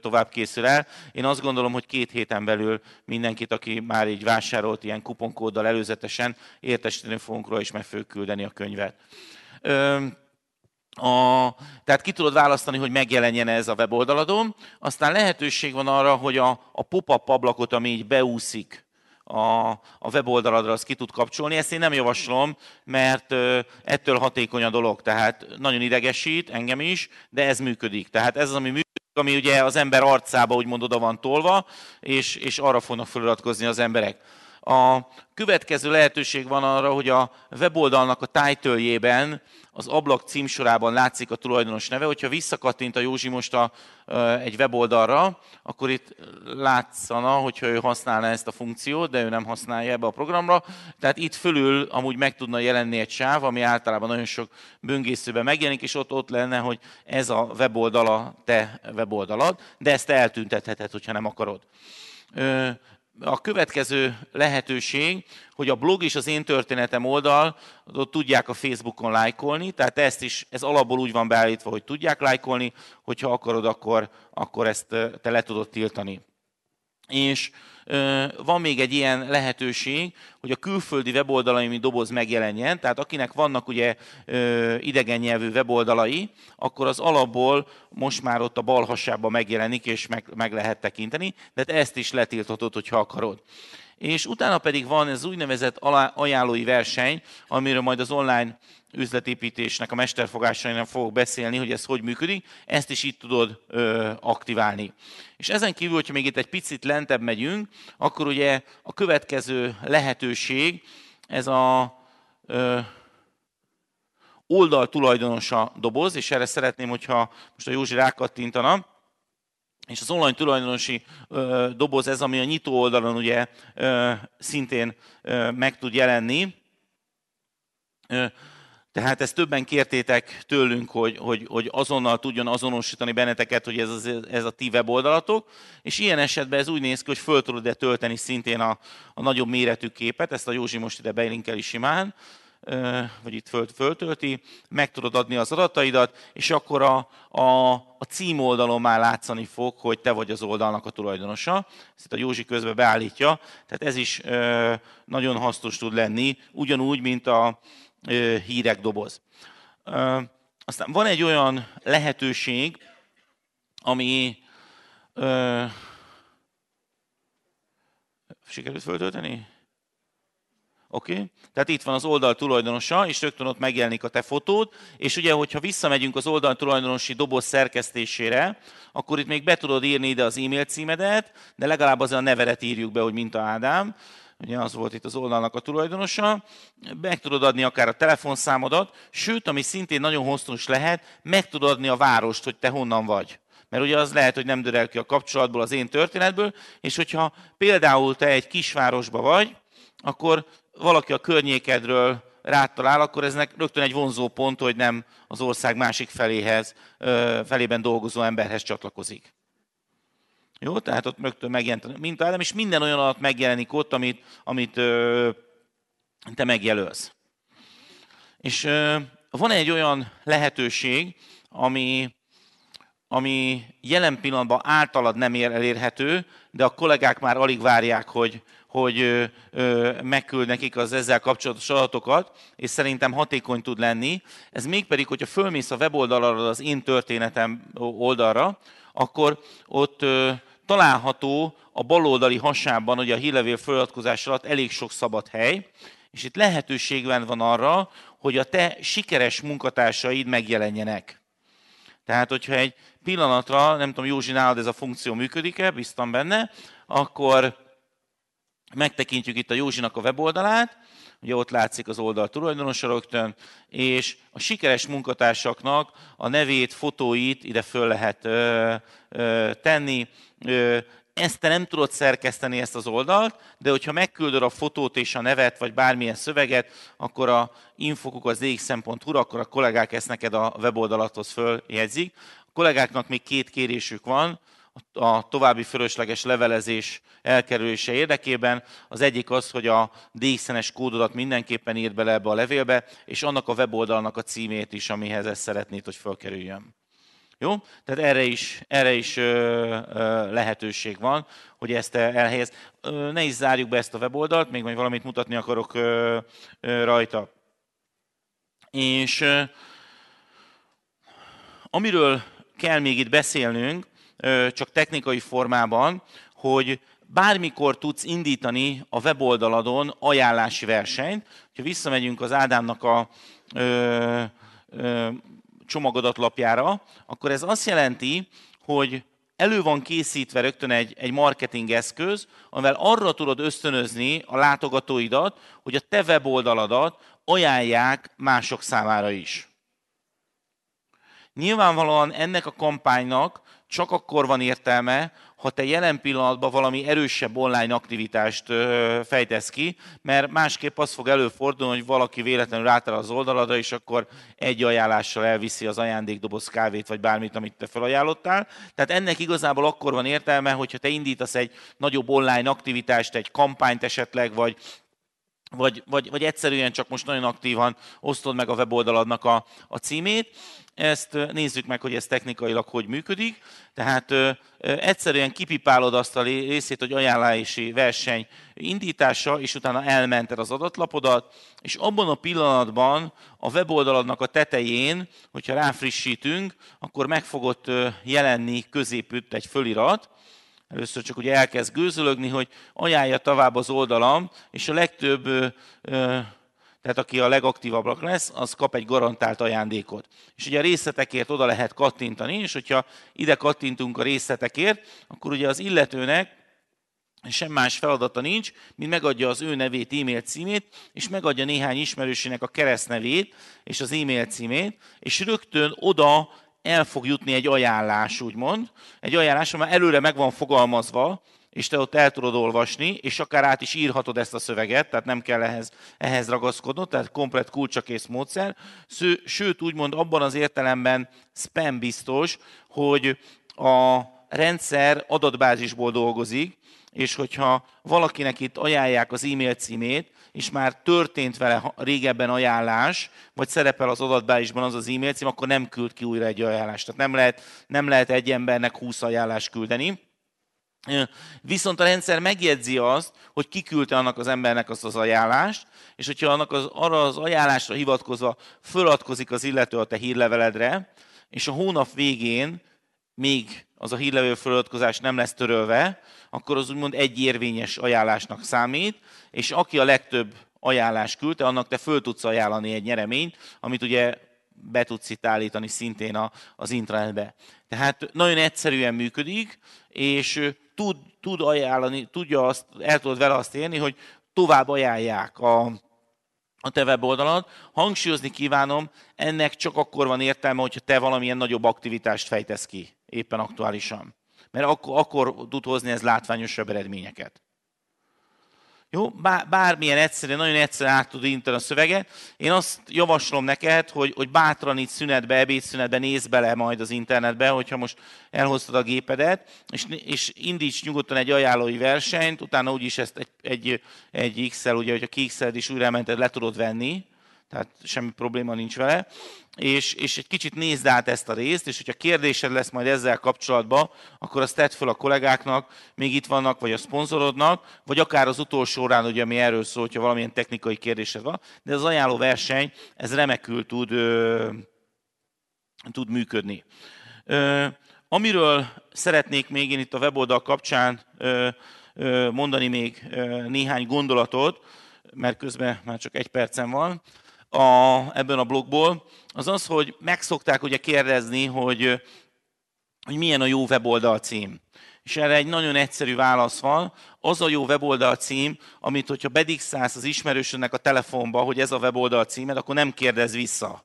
Speaker 1: tovább készül el. Én azt gondolom, hogy két héten belül mindenkit, aki már így vásárolt ilyen kuponkóddal előzetesen, értesíteni fogunk róla, és meg fogjuk küldeni a könyvet a, tehát ki tudod választani, hogy megjelenjen ez a weboldaladon. Aztán lehetőség van arra, hogy a, a pop-up ablakot, ami így beúszik a, a weboldaladra, azt ki tud kapcsolni. Ezt én nem javaslom, mert ettől hatékony a dolog. Tehát nagyon idegesít, engem is, de ez működik. Tehát ez az, ami működik ami ugye az ember arcába úgymond oda van tolva, és, és arra fognak feliratkozni az emberek. A következő lehetőség van arra, hogy a weboldalnak a tájtöljében az ablak címsorában látszik a tulajdonos neve. Hogyha visszakattint a Józsi most a, egy weboldalra, akkor itt látszana, hogyha ő használna ezt a funkciót, de ő nem használja ebbe a programra. Tehát itt fölül amúgy meg tudna jelenni egy sáv, ami általában nagyon sok böngészőben megjelenik, és ott ott lenne, hogy ez a weboldala te weboldalad, de ezt eltüntetheted, hogyha nem akarod a következő lehetőség, hogy a blog és az én történetem oldal ott tudják a Facebookon lájkolni, tehát ezt is, ez alapból úgy van beállítva, hogy tudják lájkolni, hogyha akarod, akkor, akkor ezt eh, te le tudod tiltani és van még egy ilyen lehetőség, hogy a külföldi weboldalaimi doboz megjelenjen, tehát akinek vannak ugye idegen nyelvű weboldalai, akkor az alapból most már ott a bal hasába megjelenik, és meg, meg lehet tekinteni, de ezt is letilthatod, hogyha akarod és utána pedig van ez úgynevezett ajánlói verseny, amiről majd az online üzletépítésnek a mesterfogásainak fogok beszélni, hogy ez hogy működik, ezt is itt tudod ö, aktiválni. És ezen kívül, hogyha még itt egy picit lentebb megyünk, akkor ugye a következő lehetőség, ez a ö, oldal tulajdonosa doboz, és erre szeretném, hogyha most a Józsi rákattintana, és az online tulajdonosi ö, doboz ez, ami a nyitó oldalon ugye ö, szintén ö, meg tud jelenni. Ö, tehát ezt többen kértétek tőlünk, hogy, hogy, hogy azonnal tudjon azonosítani benneteket, hogy ez, az, ez a ti weboldalatok, és ilyen esetben ez úgy néz ki, hogy föl tudod -e tölteni szintén a, a nagyobb méretű képet, ezt a Józsi most ide belinkel is simán, vagy itt föl, föltölti, meg tudod adni az adataidat, és akkor a, a, a oldalon már látszani fog, hogy te vagy az oldalnak a tulajdonosa. Ezt itt a Józsi közben beállítja, tehát ez is ö, nagyon hasznos tud lenni, ugyanúgy, mint a ö, hírek doboz. Ö, aztán van egy olyan lehetőség, ami ö, sikerült föltölteni? Oké? Okay? Tehát itt van az oldal tulajdonosa, és rögtön ott megjelenik a te fotód, és ugye, hogyha visszamegyünk az oldal tulajdonosi doboz szerkesztésére, akkor itt még be tudod írni ide az e-mail címedet, de legalább azért a nevedet írjuk be, hogy mint a Ádám, ugye az volt itt az oldalnak a tulajdonosa, meg tudod adni akár a telefonszámodat, sőt, ami szintén nagyon hasznos lehet, meg tudod adni a várost, hogy te honnan vagy mert ugye az lehet, hogy nem dörel ki a kapcsolatból, az én történetből, és hogyha például te egy kisvárosba vagy, akkor valaki a környékedről rátalál, akkor ez rögtön egy vonzó pont, hogy nem az ország másik feléhez, felében dolgozó emberhez csatlakozik. Jó, tehát ott rögtön megjelent a mintaelem, és minden olyan alatt megjelenik ott, amit, amit ö, te megjelölsz. És ö, van egy olyan lehetőség, ami, ami jelen pillanatban általad nem elérhető, de a kollégák már alig várják, hogy, hogy megküld nekik az ezzel kapcsolatos adatokat, és szerintem hatékony tud lenni. Ez mégpedig, hogyha fölmész a weboldalra az én történetem oldalra, akkor ott található a baloldali hasában, ugye a hírlevél feliratkozás alatt elég sok szabad hely, és itt lehetőség van arra, hogy a te sikeres munkatársaid megjelenjenek. Tehát, hogyha egy pillanatra, nem tudom, Józsi, nálad ez a funkció működik-e, biztam benne, akkor Megtekintjük itt a Józsinak a weboldalát, ugye ott látszik az oldal tulajdonosa rögtön, és a sikeres munkatársaknak a nevét, fotóit ide föl lehet ö, ö, tenni. Ö, ezt te nem tudod szerkeszteni ezt az oldalt, de hogyha megküldöd a fotót és a nevet, vagy bármilyen szöveget, akkor a infokuk az égszem.hu-ra, akkor a kollégák ezt neked a weboldalathoz följegyzik. A kollégáknak még két kérésük van, a további fölösleges levelezés elkerülése érdekében. Az egyik az, hogy a díszenes kódodat mindenképpen írd bele ebbe a levélbe, és annak a weboldalnak a címét is, amihez ezt szeretnéd, hogy fölkerüljön. Jó? Tehát erre is, erre is ö, ö, lehetőség van, hogy ezt elhelyez. Ö, ne is zárjuk be ezt a weboldalt, még majd valamit mutatni akarok ö, ö, rajta. És ö, amiről kell még itt beszélnünk, csak technikai formában, hogy bármikor tudsz indítani a weboldaladon ajánlási versenyt. Ha visszamegyünk az Ádámnak a ö, ö, csomagodatlapjára, akkor ez azt jelenti, hogy elő van készítve rögtön egy, egy marketing eszköz, amivel arra tudod ösztönözni a látogatóidat, hogy a te weboldaladat ajánlják mások számára is. Nyilvánvalóan ennek a kampánynak csak akkor van értelme, ha te jelen pillanatban valami erősebb online aktivitást fejtesz ki, mert másképp az fog előfordulni, hogy valaki véletlenül rátalál az oldaladra, és akkor egy ajánlással elviszi az ajándékdoboz kávét, vagy bármit, amit te felajánlottál. Tehát ennek igazából akkor van értelme, hogyha te indítasz egy nagyobb online aktivitást, egy kampányt esetleg, vagy vagy, vagy, vagy egyszerűen csak most nagyon aktívan osztod meg a weboldaladnak a, a címét. Ezt nézzük meg, hogy ez technikailag hogy működik. Tehát ö, ö, egyszerűen kipipálod azt a részét, hogy ajánlási verseny indítása, és utána elmented az adatlapodat, és abban a pillanatban a weboldaladnak a tetején, hogyha ráfrissítünk, akkor meg fogott jelenni középütt egy fölirat, Először csak ugye elkezd gőzölögni, hogy ajánlja tovább az oldalam, és a legtöbb, tehát aki a legaktívabbak lesz, az kap egy garantált ajándékot. És ugye a részletekért oda lehet kattintani, és hogyha ide kattintunk a részletekért, akkor ugye az illetőnek sem más feladata nincs, mint megadja az ő nevét, e-mail címét, és megadja néhány ismerősének a keresztnevét és az e-mail címét, és rögtön oda el fog jutni egy ajánlás, úgymond. Egy ajánlás, ami előre meg van fogalmazva, és te ott el tudod olvasni, és akár át is írhatod ezt a szöveget, tehát nem kell ehhez, ehhez ragaszkodnod, tehát komplet kulcsakész módszer. Sző, sőt, úgymond abban az értelemben spam biztos, hogy a rendszer adatbázisból dolgozik, és hogyha valakinek itt ajánlják az e-mail címét, és már történt vele régebben ajánlás, vagy szerepel az adatbázisban az az e-mail cím, akkor nem küld ki újra egy ajánlást. Tehát nem lehet, nem lehet egy embernek 20 ajánlást küldeni. Viszont a rendszer megjegyzi azt, hogy kiküldte annak az embernek azt az ajánlást, és hogyha annak az, arra az ajánlásra hivatkozva föladkozik az illető a te hírleveledre, és a hónap végén még az a hírlevél feliratkozás nem lesz törölve, akkor az úgymond egy érvényes ajánlásnak számít, és aki a legtöbb ajánlás küldte, annak te föl tudsz ajánlani egy nyereményt, amit ugye be tudsz itt állítani szintén a, az intranetbe. Tehát nagyon egyszerűen működik, és tud, tud ajánlani, tudja azt, el tudod vele azt érni, hogy tovább ajánlják a, a te weboldalad. Hangsúlyozni kívánom, ennek csak akkor van értelme, hogyha te valamilyen nagyobb aktivitást fejtesz ki éppen aktuálisan. Mert akkor, akkor tud hozni ez látványosabb eredményeket. Jó, bármilyen egyszerűen, nagyon egyszerűen át tud inteni a szöveget. Én azt javaslom neked, hogy, hogy bátran itt szünetbe, ebédszünetbe nézz bele majd az internetbe, hogyha most elhoztad a gépedet, és, és indíts nyugodtan egy ajánlói versenyt, utána úgyis ezt egy, egy, egy X-el, ugye, hogyha kiixeled is újra mented, le tudod venni, tehát semmi probléma nincs vele, és, és egy kicsit nézd át ezt a részt, és hogyha kérdésed lesz majd ezzel kapcsolatban, akkor azt tedd fel a kollégáknak, még itt vannak, vagy a szponzorodnak, vagy akár az utolsó órán, ugye, ami erről szól, hogyha valamilyen technikai kérdésed van, de az ajánló verseny, ez remekül tud, ö, tud működni. Ö, amiről szeretnék még én itt a weboldal kapcsán ö, ö, mondani még ö, néhány gondolatot, mert közben már csak egy percem van, a, ebben a blogból, az az, hogy megszokták ugye kérdezni, hogy, hogy milyen a jó weboldal cím. És erre egy nagyon egyszerű válasz van. Az a jó weboldal cím, amit hogyha bedixálsz az ismerősödnek a telefonba, hogy ez a weboldal címed, akkor nem kérdez vissza.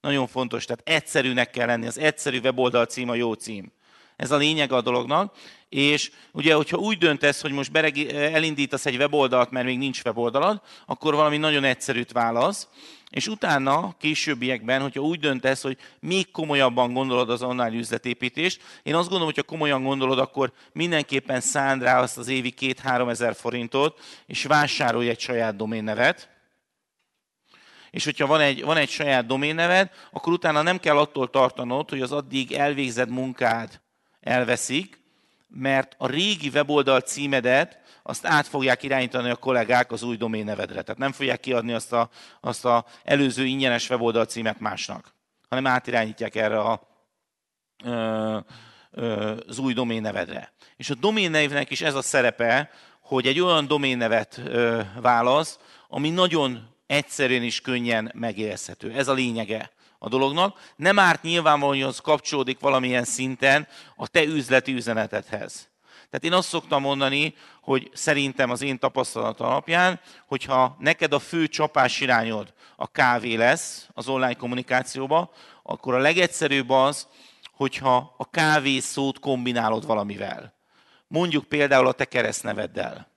Speaker 1: Nagyon fontos, tehát egyszerűnek kell lenni. Az egyszerű weboldal cím a jó cím. Ez a lényeg a dolognak és ugye, hogyha úgy döntesz, hogy most beregi, elindítasz egy weboldalt, mert még nincs weboldalad, akkor valami nagyon egyszerűt válasz, és utána, későbbiekben, hogyha úgy döntesz, hogy még komolyabban gondolod az online üzletépítést, én azt gondolom, hogyha komolyan gondolod, akkor mindenképpen szánd rá azt az évi 2-3 ezer forintot, és vásárolj egy saját doménnevet, és hogyha van egy, van egy saját doménneved, akkor utána nem kell attól tartanod, hogy az addig elvégzett munkád elveszik, mert a régi weboldal címedet azt át fogják irányítani a kollégák az új nevedre. Tehát nem fogják kiadni azt a, azt a előző ingyenes weboldal címet másnak, hanem átirányítják erre a, ö, ö, az új nevedre. És a nevnek is ez a szerepe, hogy egy olyan ö, válasz, ami nagyon egyszerűen is könnyen megélhető. Ez a lényege a dolognak. Nem árt nyilvánvalóan, hogy az kapcsolódik valamilyen szinten a te üzleti üzenetedhez. Tehát én azt szoktam mondani, hogy szerintem az én tapasztalat alapján, hogyha neked a fő csapás irányod a kávé lesz az online kommunikációba, akkor a legegyszerűbb az, hogyha a kávé szót kombinálod valamivel. Mondjuk például a te neveddel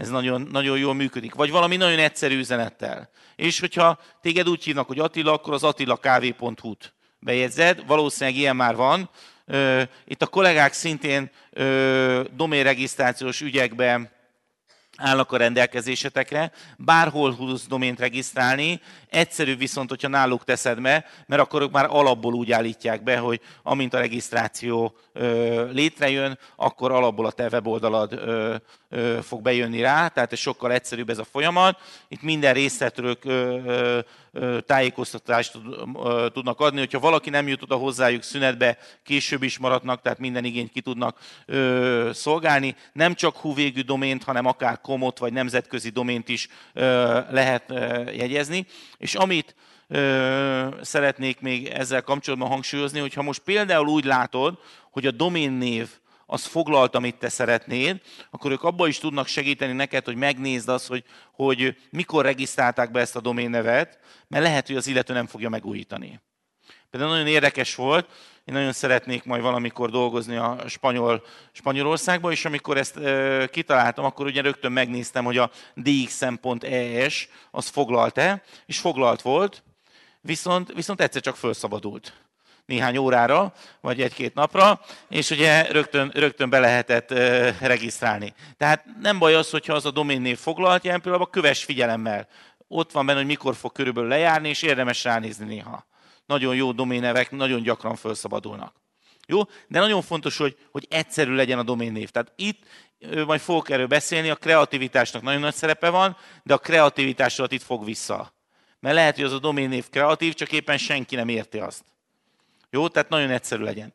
Speaker 1: ez nagyon, nagyon jól működik. Vagy valami nagyon egyszerű üzenettel. És hogyha téged úgy hívnak, hogy Attila, akkor az attilakv.hu-t bejegyzed, valószínűleg ilyen már van. Itt a kollégák szintén regisztrációs ügyekben állnak a rendelkezésetekre, bárhol tudsz domént regisztrálni, egyszerű viszont, hogyha náluk teszed be, mert akkor ők már alapból úgy állítják be, hogy amint a regisztráció ö, létrejön, akkor alapból a te weboldalad ö, ö, fog bejönni rá, tehát ez sokkal egyszerűbb ez a folyamat. Itt minden részletről ö, ö, tájékoztatást tud, ö, tudnak adni, hogyha valaki nem jut oda hozzájuk szünetbe, később is maradnak, tehát minden igényt ki tudnak ö, szolgálni. Nem csak hú végű domént, hanem akár komot vagy nemzetközi domént is lehet jegyezni. És amit szeretnék még ezzel kapcsolatban hangsúlyozni, hogyha most például úgy látod, hogy a név az foglalt, amit te szeretnéd, akkor ők abban is tudnak segíteni neked, hogy megnézd azt, hogy, hogy mikor regisztrálták be ezt a nevet, mert lehet, hogy az illető nem fogja megújítani. Például nagyon érdekes volt, én nagyon szeretnék majd valamikor dolgozni a spanyol, Spanyolországba, és amikor ezt e, kitaláltam, akkor ugye rögtön megnéztem, hogy a dxm.es az foglalt-e, és foglalt volt, viszont, viszont egyszer csak felszabadult néhány órára, vagy egy-két napra, és ugye rögtön, rögtön be lehetett e, regisztrálni. Tehát nem baj az, hogyha az a doménnél foglalt, jelen pillanatban köves figyelemmel. Ott van benne, hogy mikor fog körülbelül lejárni, és érdemes ránézni néha nagyon jó doménevek nagyon gyakran felszabadulnak. Jó? De nagyon fontos, hogy, hogy egyszerű legyen a doménnév. Tehát itt majd fogok erről beszélni, a kreativitásnak nagyon nagy szerepe van, de a kreativitás alatt itt fog vissza. Mert lehet, hogy az a doménnév kreatív, csak éppen senki nem érti azt. Jó? Tehát nagyon egyszerű legyen.